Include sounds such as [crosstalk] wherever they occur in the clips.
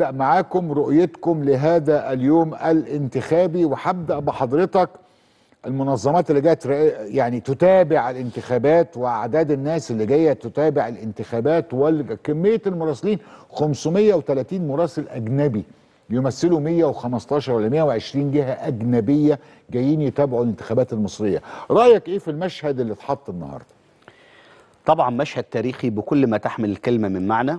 ابدا معاكم رؤيتكم لهذا اليوم الانتخابي وحبدا بحضرتك المنظمات اللي جايه يعني تتابع الانتخابات واعداد الناس اللي جايه تتابع الانتخابات وكميه المراسلين 530 مراسل اجنبي يمثلوا 115 ولا 120 جهه اجنبيه جايين يتابعوا الانتخابات المصريه رايك ايه في المشهد اللي اتحط النهارده طبعا مشهد تاريخي بكل ما تحمل الكلمه من معنى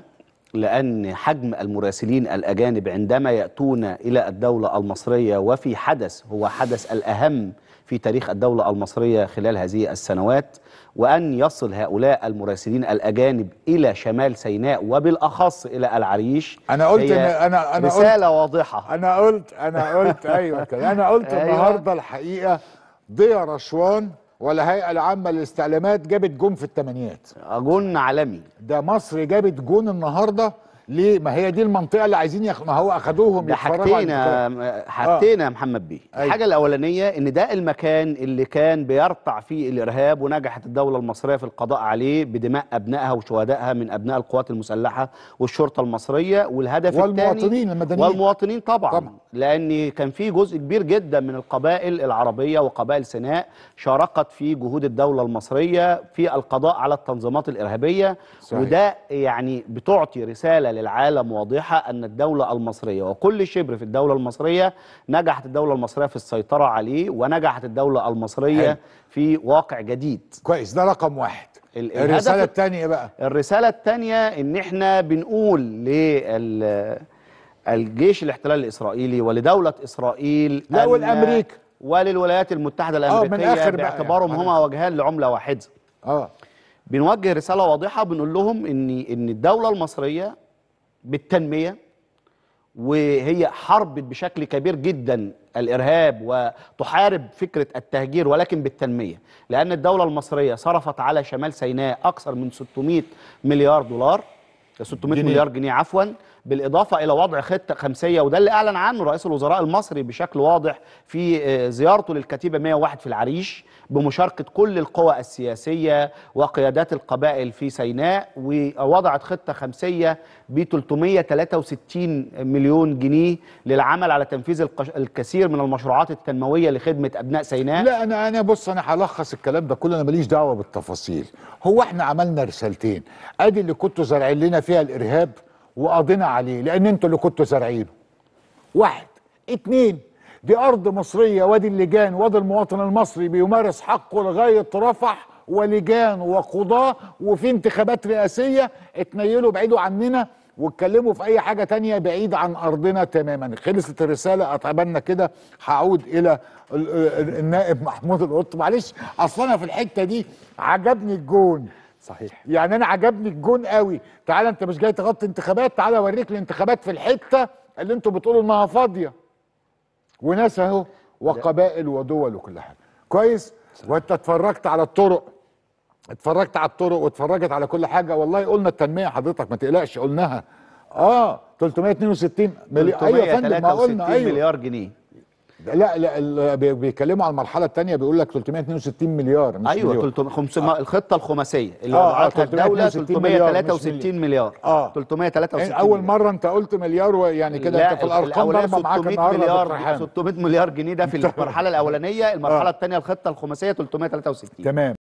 لأن حجم المراسلين الأجانب عندما يأتون إلى الدولة المصرية وفي حدث هو حدث الأهم في تاريخ الدولة المصرية خلال هذه السنوات وأن يصل هؤلاء المراسلين الأجانب إلى شمال سيناء وبالأخص إلى العريش أنا قلت هي أنا أنا, رسالة قلت واضحة أنا قلت أنا قلت أيوة أنا قلت [laughs] أيوة. النهاردة الحقيقة ضيا رشوان والهيئه العامه للاستعلامات جابت جون في الثمانينات جون عالمي ده مصر جابت جون النهارده ليه ما هي دي المنطقه اللي عايزين يخ... ما هو اخدوهم حاجتين حاجتين يا محمد بيه أيوة. الحاجه الاولانيه ان ده المكان اللي كان بيرتع فيه الارهاب ونجحت الدوله المصريه في القضاء عليه بدماء ابنائها وشهدائها من ابناء القوات المسلحه والشرطه المصريه والهدف الثاني والمواطنين المدنيين والمواطنين طبعا, طبعا. لان كان في جزء كبير جدا من القبائل العربيه وقبائل سيناء شاركت في جهود الدوله المصريه في القضاء على التنظيمات الارهابيه صحيح. وده يعني بتعطي رساله للعالم واضحة أن الدولة المصرية وكل شبر في الدولة المصرية نجحت الدولة المصرية في السيطرة عليه ونجحت الدولة المصرية حلو. في واقع جديد كويس ده رقم واحد الرسالة الثانية إيه بقى الرسالة الثانية إن إحنا بنقول لل الجيش الاحتلال الإسرائيلي ولدولة إسرائيل لا والأمريكا وللولايات المتحدة آه، الأمريكية يعني. باعتبارهم يعني. هما وجهان لعملة واحدة اه بنوجه رسالة واضحة بنقول لهم إن إن الدولة المصرية بالتنميه وهي حربت بشكل كبير جدا الارهاب وتحارب فكره التهجير ولكن بالتنميه لان الدوله المصريه صرفت على شمال سيناء اكثر من 600 مليار دولار 600 جنيه. مليار جنيه عفوا بالاضافه الى وضع خطه خمسيه وده اللي اعلن عنه رئيس الوزراء المصري بشكل واضح في آه، زيارته للكتيبه 101 في العريش بمشاركه كل القوى السياسيه وقيادات القبائل في سيناء ووضعت خطه خمسيه ب 363 مليون جنيه للعمل على تنفيذ الكثير من المشروعات التنمويه لخدمه ابناء سيناء لا انا انا بص انا هلخص الكلام ده كله انا ماليش دعوه بالتفاصيل هو احنا عملنا رسالتين ادي اللي كنتوا زارعين لنا فيها الارهاب وقضينا عليه لان انتوا اللي كنتوا زارعينه واحد اتنين دي ارض مصريه وادي اللجان وادي المواطن المصري بيمارس حقه لغايه رفح ولجان وقضاه وفي انتخابات رئاسيه اتنيلوا بعيدوا عننا واتكلموا في اي حاجه تانية بعيد عن ارضنا تماما خلصت الرساله اتقبلنا كده هعود الى النائب محمود القط معلش اصل انا في الحته دي عجبني الجون صحيح يعني انا عجبني الجون قوي تعالى انت مش جاي تغطي انتخابات تعالى اوريك الانتخابات في الحته اللي انتوا بتقولوا انها فاضيه وناس اهو وقبائل ودول وكل حاجه كويس وانت اتفرجت على الطرق اتفرجت على الطرق واتفرجت على كل حاجه والله قلنا التنميه حضرتك ما تقلقش قلناها اه 362 مليار ايوه يا فندم ما قلنا ايوه مليار جنيه لا لا بيتكلموا على المرحله الثانيه بيقول لك 362 مليار مش ايوه 300 آه. الخطه الخماسيه اللي آه آه الدوله 363 مليار اه 363 اول مره انت قلت مليار ويعني كده انت في الارقام ضربه معاك النهارده مليار 600 مليار جنيه ده في [laughs] المرحله الاولانيه المرحله الثانيه الخطه الخماسيه 363 تمام